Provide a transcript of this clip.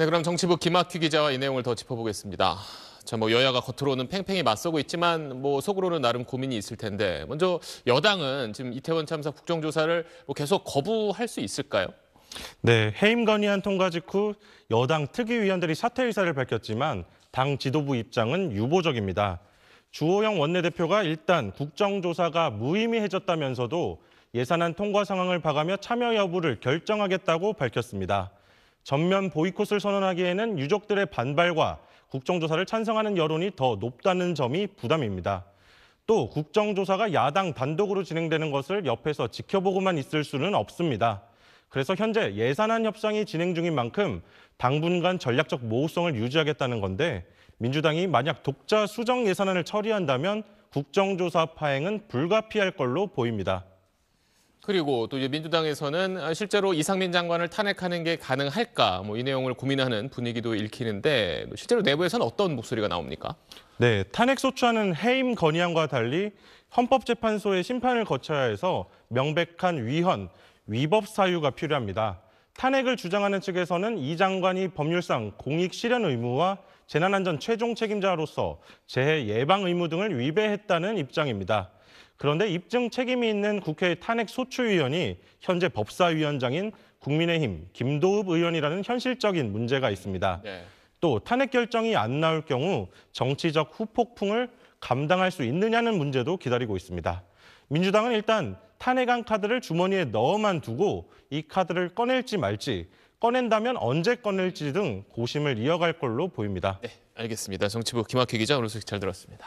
네, 그럼 정치부 김학휘 기자와 이 내용을 더 짚어보겠습니다. 자, 뭐 여야가 겉으로는 팽팽히 맞서고 있지만 뭐 속으로는 나름 고민이 있을 텐데 먼저 여당은 지금 이태원 참사 국정조사를 뭐 계속 거부할 수 있을까요? 네, 해임 건의안 통과 직후 여당 특위위원들이 사퇴 의사를 밝혔지만 당 지도부 입장은 유보적입니다. 주호영 원내대표가 일단 국정조사가 무의미해졌다면서도 예산안 통과 상황을 봐가며 참여 여부를 결정하겠다고 밝혔습니다. 전면 보이콧을 선언하기에는 유족들의 반발과 국정조사를 찬성하는 여론이 더 높다는 점이 부담입니다. 또 국정조사가 야당 단독으로 진행되는 것을 옆에서 지켜보고만 있을 수는 없습니다. 그래서 현재 예산안 협상이 진행 중인 만큼 당분간 전략적 모호성을 유지하겠다는 건데 민주당이 만약 독자 수정 예산안을 처리한다면 국정조사 파행은 불가피할 걸로 보입니다. 그리고 또 민주당에서는 아, 실제로 이상민 장관을 탄핵하는 게 가능할까 뭐 이 내용을 고민하는 분위기도 읽히는데 뭐 실제로 내부에서는 어떤 목소리가 나옵니까? 네, 탄핵 소추안은 해임 건의안과 달리 헌법재판소의 심판을 거쳐야 해서 명백한 위헌, 위법 사유가 필요합니다. 탄핵을 주장하는 측에서는 이 장관이 법률상 공익 실현 의무와 재난안전 최종 책임자로서 재해 예방 의무 등을 위배했다는 입장입니다. 그런데 입증 책임이 있는 국회 탄핵 소추위원이 현재 법사위원장인 국민의힘 김도읍 의원이라는 현실적인 문제가 있습니다. 네. 또 탄핵 결정이 안 나올 경우 정치적 후폭풍을 감당할 수 있느냐는 문제도 기다리고 있습니다. 민주당은 일단 탄핵안 카드를 주머니에 넣어만 두고 이 카드를 꺼낼지 말지 꺼낸다면 언제 꺼낼지 등 고심을 이어갈 걸로 보입니다. 네, 알겠습니다. 정치부 김학휘 기자 오늘 소식 잘 들었습니다.